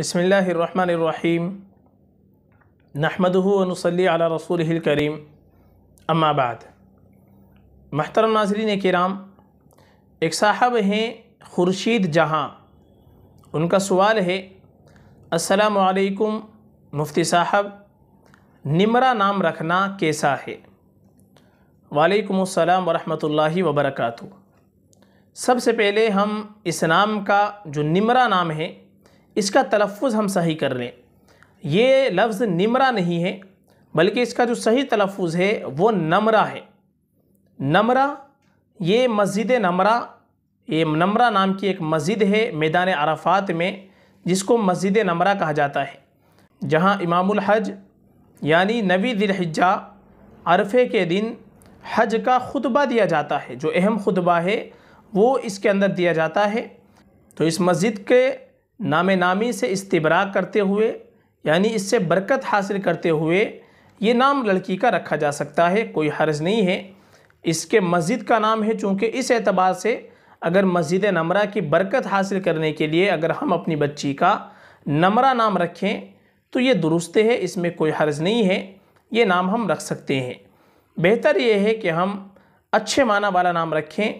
बसमीम नहमदनसली अला रसूल करीम अम्माबाद महतरम नाजरीन कराम एक साहब हैं खुर्शीद जहाँ उनका सवाल है असलकुम मुफ्ती साहब निमरा नाम रखना कैसा है वालेकुम अस्सलाम वरहमतुल्लाहि वबरकातु सबसे पहले हम इस नाम का जो निमरा नाम है इसका तलफ़ हम सही कर लें ये लफ्ज़ निमरा नहीं है बल्कि इसका जो सही तलफ़ है वो नमरा है नमरा ये मस्जिद नमरा ये नमरा नाम की एक मस्जिद है मैदान अराफ़ात में जिसको मस्जिद नमरा कहा जाता है जहाँ इमामुल हज यानी नबी दिलहिजा अरफे के दिन हज का खुतबा दिया जाता है जो अहम खुतबा है वो इसके अंदर दिया जाता है तो इस मस्जिद के नाम नामी से इस्तबरा करते हुए यानी इससे बरकत हासिल करते हुए ये नाम लड़की का रखा जा सकता है कोई हर्ज नहीं है इसके मस्जिद का नाम है चूँकि इस एतबार से अगर मस्जिद नमरा की बरकत हासिल करने के लिए अगर हम अपनी बच्ची का नमरा नाम रखें तो ये दुरुस्त है इसमें कोई हर्ज नहीं है ये नाम हम रख सकते हैं बेहतर ये है कि हम अच्छे माना वाला नाम रखें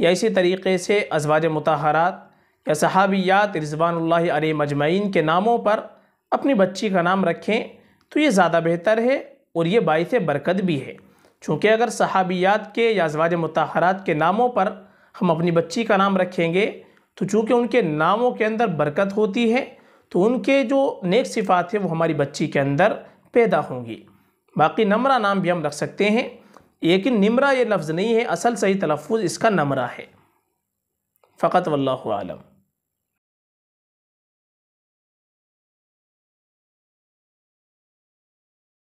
या इसी तरीके से अजवाज मतहरात या सहाबियात रिजवानल्ला अली मजमैन के नामों पर अपनी बच्ची का नाम रखें तो ये ज़्यादा बेहतर है और ये बायस बरकत भी है चूँकि अगर सहाबियात के या अजवाज मतहरात के नामों पर हम अपनी बच्ची का नाम रखेंगे तो चूँकि उनके नामों के अंदर बरकत होती है तो उनके जो नेक सिफात है वो हमारी बच्ची के अंदर पैदा होंगी बाकी नमरा नाम भी हम रख सकते हैं लेकिन निमरा ये लफ्ज़ नहीं है असल सही तलफ़ इसका नमरा है فقط والله أعلم